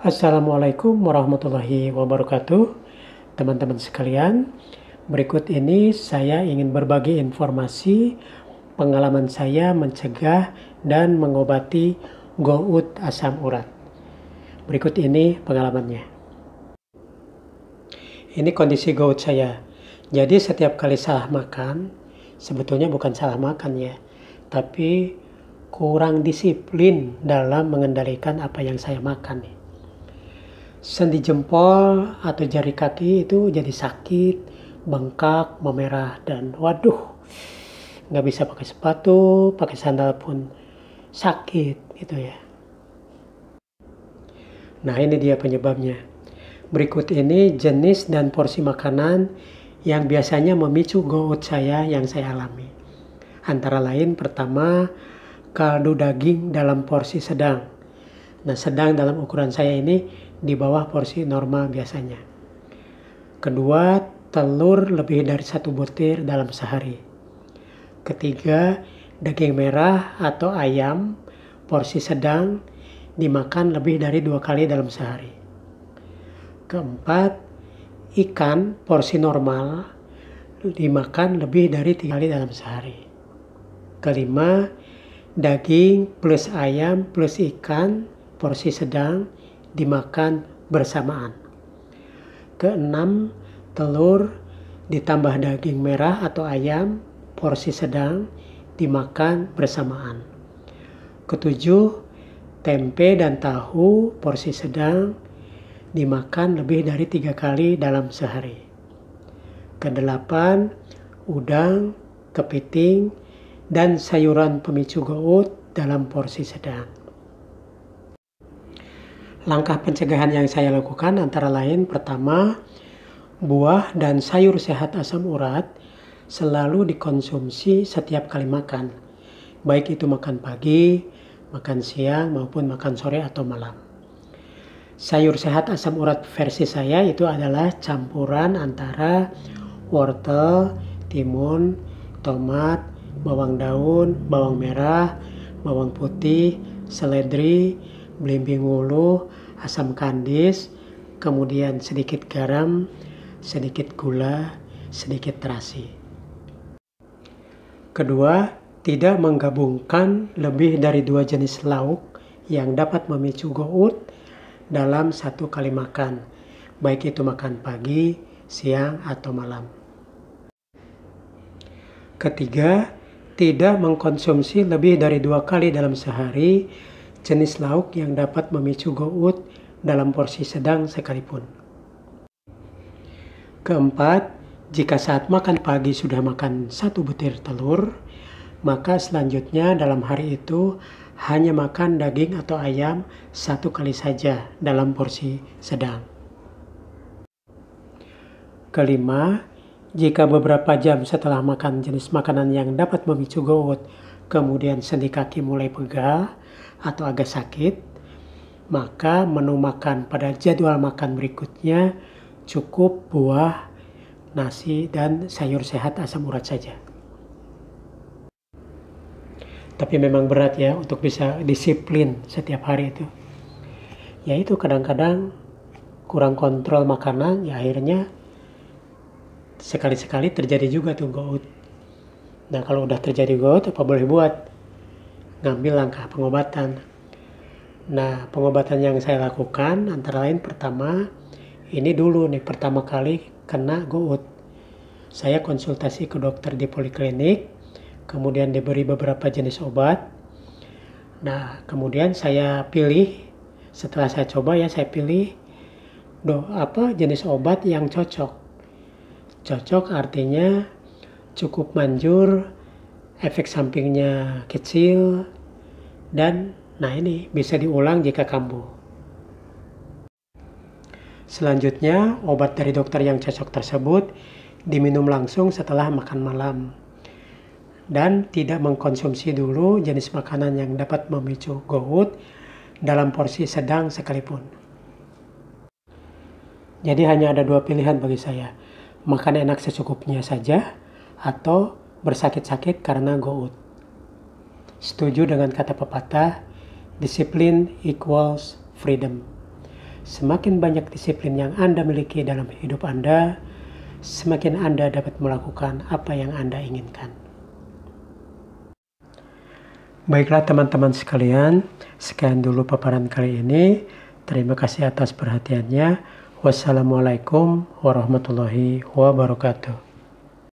Assalamualaikum warahmatullahi wabarakatuh, teman-teman sekalian. Berikut ini saya ingin berbagi informasi pengalaman saya mencegah dan mengobati gout asam urat. Berikut ini pengalamannya. Ini kondisi gout saya. Jadi setiap kali salah makan, sebetulnya bukan salah makan ya, tapi kurang disiplin dalam mengendalikan apa yang saya makan sendi jempol atau jari kaki itu jadi sakit, bengkak, memerah dan waduh nggak bisa pakai sepatu, pakai sandal pun sakit gitu ya. Nah ini dia penyebabnya. Berikut ini jenis dan porsi makanan yang biasanya memicu gout saya yang saya alami. Antara lain pertama kaldu daging dalam porsi sedang. Nah, sedang dalam ukuran saya ini di bawah porsi normal biasanya. Kedua, telur lebih dari satu butir dalam sehari. Ketiga, daging merah atau ayam porsi sedang dimakan lebih dari dua kali dalam sehari. Keempat, ikan porsi normal dimakan lebih dari tiga kali dalam sehari. Kelima, daging plus ayam plus ikan porsi sedang dimakan bersamaan. Keenam, telur ditambah daging merah atau ayam porsi sedang dimakan bersamaan. Ketujuh, tempe dan tahu porsi sedang dimakan lebih dari tiga kali dalam sehari. Kedelapan, udang, kepiting, dan sayuran pemicu gout dalam porsi sedang. Langkah pencegahan yang saya lakukan antara lain pertama, buah dan sayur sehat asam urat selalu dikonsumsi setiap kali makan, baik itu makan pagi, makan siang, maupun makan sore atau malam. Sayur sehat asam urat versi saya itu adalah campuran antara wortel, timun, tomat, bawang daun, bawang merah, bawang putih, seledri, belimbing wulu, asam kandis, kemudian sedikit garam, sedikit gula, sedikit terasi. Kedua, tidak menggabungkan lebih dari dua jenis lauk yang dapat memicu gout dalam satu kali makan, baik itu makan pagi, siang, atau malam. Ketiga, tidak mengkonsumsi lebih dari dua kali dalam sehari jenis lauk yang dapat memicu gout dalam porsi sedang sekalipun. Keempat, jika saat makan pagi sudah makan satu butir telur, maka selanjutnya dalam hari itu hanya makan daging atau ayam satu kali saja dalam porsi sedang. Kelima, jika beberapa jam setelah makan jenis makanan yang dapat memicu gout kemudian sendi kaki mulai pegah atau agak sakit, maka menu makan pada jadwal makan berikutnya cukup buah, nasi, dan sayur sehat asam urat saja. Tapi memang berat ya untuk bisa disiplin setiap hari itu. Ya itu kadang-kadang kurang kontrol makanan, ya akhirnya sekali-sekali terjadi juga tuh gout Nah kalau udah terjadi gout apa boleh buat? Ngambil langkah pengobatan. Nah pengobatan yang saya lakukan antara lain pertama ini dulu nih pertama kali kena gout. Saya konsultasi ke dokter di poliklinik, kemudian diberi beberapa jenis obat. Nah kemudian saya pilih setelah saya coba ya saya pilih do apa jenis obat yang cocok. Cocok artinya cukup manjur, efek sampingnya kecil, dan nah ini bisa diulang jika kambuh. Selanjutnya, obat dari dokter yang cocok tersebut diminum langsung setelah makan malam dan tidak mengkonsumsi dulu jenis makanan yang dapat memicu gout dalam porsi sedang sekalipun. Jadi hanya ada dua pilihan bagi saya. Makan enak secukupnya saja atau bersakit-sakit karena gout. Setuju dengan kata pepatah, disiplin equals freedom. Semakin banyak disiplin yang Anda miliki dalam hidup Anda, semakin Anda dapat melakukan apa yang Anda inginkan. Baiklah teman-teman sekalian, sekian dulu paparan kali ini. Terima kasih atas perhatiannya. Wassalamualaikum warahmatullahi wabarakatuh.